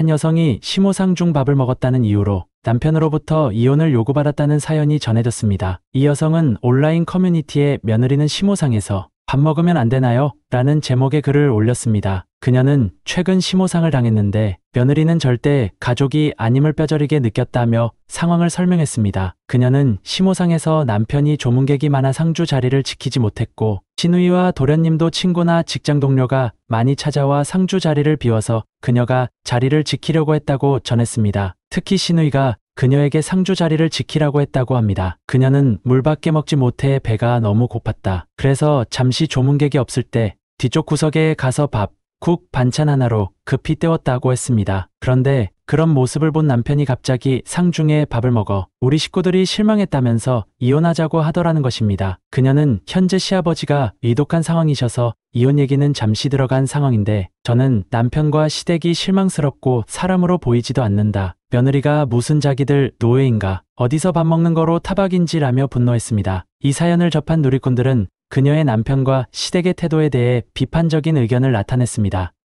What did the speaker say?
한 여성이 심호상 중 밥을 먹었다는 이유로 남편으로부터 이혼을 요구받았다는 사연이 전해졌습니다. 이 여성은 온라인 커뮤니티에 며느리는 심호상에서 밥 먹으면 안 되나요? 라는 제목의 글을 올렸습니다. 그녀는 최근 심호상을 당했는데 며느리는 절대 가족이 아님을 뼈저리게 느꼈다며 상황을 설명했습니다. 그녀는 심호상에서 남편이 조문객이 많아 상주 자리를 지키지 못했고 신우이와 도련님도 친구나 직장 동료가 많이 찾아와 상주 자리를 비워서 그녀가 자리를 지키려고 했다고 전했습니다. 특히 신우이가 그녀에게 상주 자리를 지키라고 했다고 합니다. 그녀는 물밖에 먹지 못해 배가 너무 고팠다. 그래서 잠시 조문객이 없을 때 뒤쪽 구석에 가서 밥, 국 반찬 하나로 급히 때웠다고 했습니다. 그런데 그런 모습을 본 남편이 갑자기 상중에 밥을 먹어 우리 식구들이 실망했다면서 이혼하자고 하더라는 것입니다. 그녀는 현재 시아버지가 위독한 상황이셔서 이혼 얘기는 잠시 들어간 상황인데 저는 남편과 시댁이 실망스럽고 사람으로 보이지도 않는다. 며느리가 무슨 자기들 노예인가 어디서 밥 먹는 거로 타박인지라며 분노했습니다. 이 사연을 접한 누리꾼들은 그녀의 남편과 시댁의 태도에 대해 비판적인 의견을 나타냈습니다.